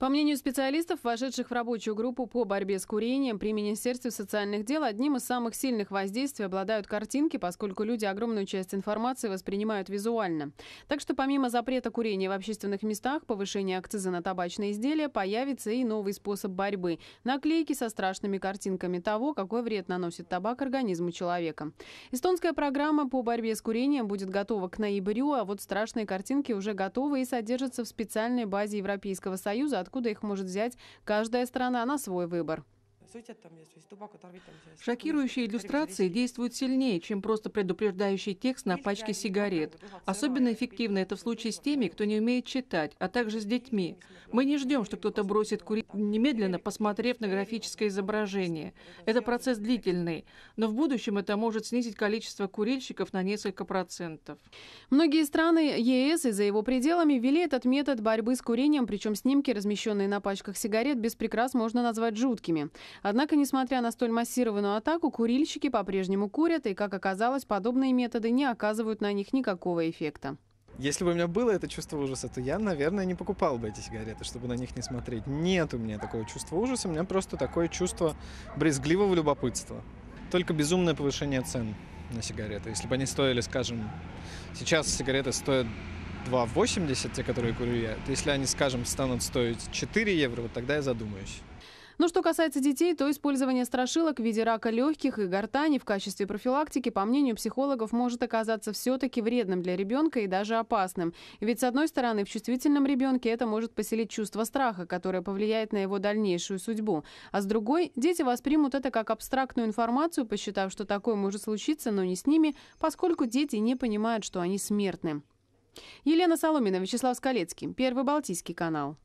По мнению специалистов, вошедших в рабочую группу по борьбе с курением при Министерстве социальных дел, одним из самых сильных воздействий обладают картинки, поскольку люди огромную часть информации воспринимают визуально. Так что помимо запрета курения в общественных местах, повышения акциза на табачные изделия, появится и новый способ борьбы – наклейки со страшными картинками того, какой вред наносит табак организму человека. Эстонская программа по борьбе с курением будет готова к ноябрю, а вот страшные картинки уже готовы и содержатся в специальной базе Европейского Союза, от откуда их может взять каждая страна на свой выбор. Шокирующие иллюстрации действуют сильнее, чем просто предупреждающий текст на пачке сигарет. Особенно эффективно это в случае с теми, кто не умеет читать, а также с детьми. Мы не ждем, что кто-то бросит курить немедленно, посмотрев на графическое изображение. Это процесс длительный, но в будущем это может снизить количество курильщиков на несколько процентов. Многие страны ЕС и за его пределами ввели этот метод борьбы с курением, причем снимки, размещенные на пачках сигарет, без прикрас можно назвать жуткими. Однако, несмотря на столь массированную атаку, курильщики по-прежнему курят, и, как оказалось, подобные методы не оказывают на них никакого эффекта. Если бы у меня было это чувство ужаса, то я, наверное, не покупал бы эти сигареты, чтобы на них не смотреть. Нет у меня такого чувства ужаса, у меня просто такое чувство брезгливого любопытства. Только безумное повышение цен на сигареты. Если бы они стоили, скажем, сейчас сигареты стоят 2,80, те, которые курю я, то если они, скажем, станут стоить 4 евро, вот тогда я задумаюсь. Но ну, что касается детей, то использование страшилок в виде рака легких и гортани в качестве профилактики, по мнению психологов, может оказаться все-таки вредным для ребенка и даже опасным. Ведь, с одной стороны, в чувствительном ребенке это может поселить чувство страха, которое повлияет на его дальнейшую судьбу. А с другой, дети воспримут это как абстрактную информацию, посчитав, что такое может случиться, но не с ними, поскольку дети не понимают, что они смертны. Елена Соломина, Вячеслав Скалецкий, Первый Балтийский канал.